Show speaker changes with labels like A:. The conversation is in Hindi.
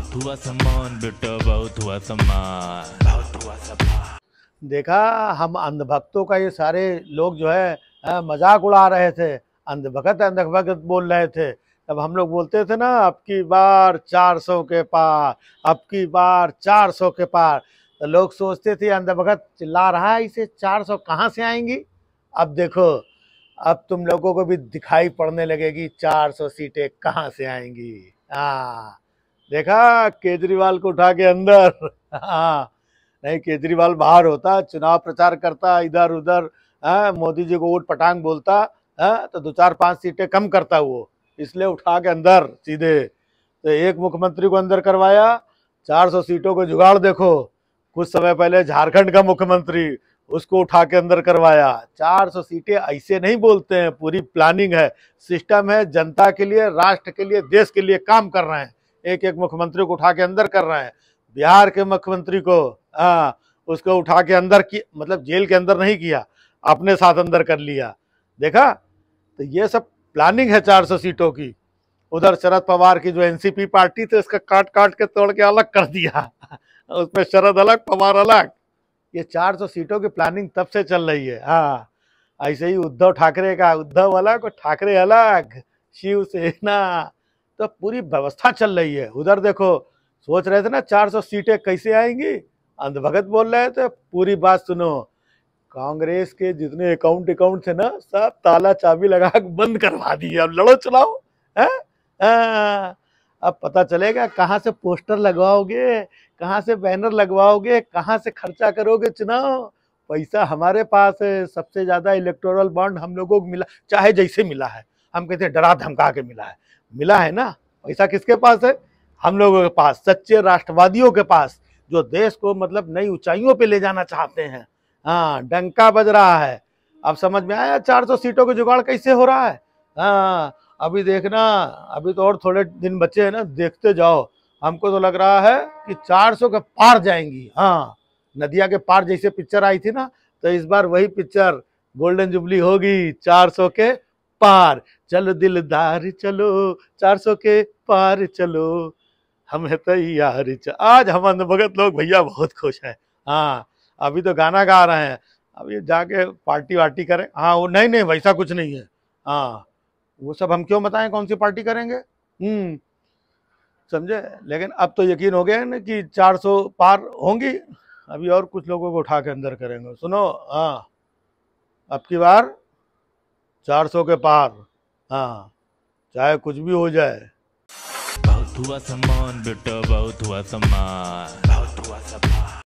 A: बहुत हुआ सम्मान बेटा बहुत हुआ सम्मान बहुत हुआ सम्मान देखा हम अंधभक्तों का ये सारे लोग जो है मजाक उड़ा रहे थे अंधभक्त अंधभक्त बोल रहे थे तब हम लोग बोलते थे ना अब की बार चार सौ के पार अब की बार चार सौ के पार तो लोग सोचते थे अंधभगत चिल्ला रहा है इसे चार सौ कहाँ से आएंगी अब देखो अब तुम लोगों को भी दिखाई पड़ने लगेगी चार सौ सीटें कहाँ से आएंगी हाँ देखा केजरीवाल को उठा के अंदर हाँ नहीं केजरीवाल बाहर होता चुनाव प्रचार करता इधर उधर हाँ, मोदी जी को वोट पटांग बोलता है हाँ, तो दो चार पांच सीटें कम करता वो इसलिए उठा के अंदर सीधे तो एक मुख्यमंत्री को अंदर करवाया 400 सीटों को जुगाड़ देखो कुछ समय पहले झारखंड का मुख्यमंत्री उसको उठा के अंदर करवाया 400 सीटें ऐसे नहीं बोलते हैं पूरी प्लानिंग है सिस्टम है जनता के लिए राष्ट्र के लिए देश के लिए काम कर रहे हैं एक एक मुख्यमंत्री को उठा के अंदर कर रहे हैं बिहार के मुख्यमंत्री को हाँ उसको उठा के अंदर की मतलब जेल के अंदर नहीं किया अपने साथ अंदर कर लिया देखा तो ये सब प्लानिंग है 400 सीटों की उधर शरद पवार की जो एनसीपी पार्टी थी उसका काट काट के तोड़ के अलग कर दिया उसमें शरद अलग पवार अलग ये 400 सीटों की प्लानिंग तब से चल रही है हाँ ऐसे ही उद्धव ठाकरे का उद्धव अलग और ठाकरे अलग शिवसेना तो पूरी व्यवस्था चल रही है उधर देखो सोच रहे थे ना 400 सीटें कैसे आएंगी अंधभगत बोल रहे थे पूरी बात सुनो कांग्रेस के जितने अकाउंट अकाउंट थे ना सब ताला चाबी लगा के बंद करवा दिए अब लड़ो चलाओ है अब पता चलेगा कहाँ से पोस्टर लगवाओगे कहाँ से बैनर लगवाओगे कहाँ से खर्चा करोगे चुनाव पैसा हमारे पास है सबसे ज़्यादा इलेक्टोरल बॉन्ड हम लोगों को मिला चाहे जैसे मिला है हम कहते हैं डरा धमका के मिला है मिला है ना पैसा किसके पास है हम लोगों के पास सच्चे राष्ट्रवादियों के पास जो देश को मतलब नई ऊंचाइयों पे ले जाना चाहते हैं हाँ डंका बज रहा है अब समझ में आया 400 सीटों का जुगाड़ कैसे हो रहा है हाँ अभी देखना अभी तो और थोड़े दिन बचे हैं ना देखते जाओ हमको तो लग रहा है कि 400 के पार जाएंगी हाँ नदिया के पार जैसे पिक्चर आई थी ना तो इस बार वही पिक्चर गोल्डन जुबली होगी सौ के पार चल दिलदार चलो चार सौ के पार चलो हम है तैयार आज हम भगत लोग भैया बहुत खुश हैं हाँ अभी तो गाना गा रहे हैं अब ये जाके पार्टी वार्टी करें हाँ वो नहीं नहीं वैसा कुछ नहीं है हाँ वो सब हम क्यों बताएं कौन सी पार्टी करेंगे हम्म समझे लेकिन अब तो यकीन हो गया ना कि 400 पार होंगी अभी और कुछ लोगों को उठा के अंदर करेंगे सुनो हाँ अब की बार 400 के पार हाँ चाहे कुछ भी हो जाए बहुत हुआ सम्मान बेटा बहुत हुआ सम्मान बहुत हुआ सम्मान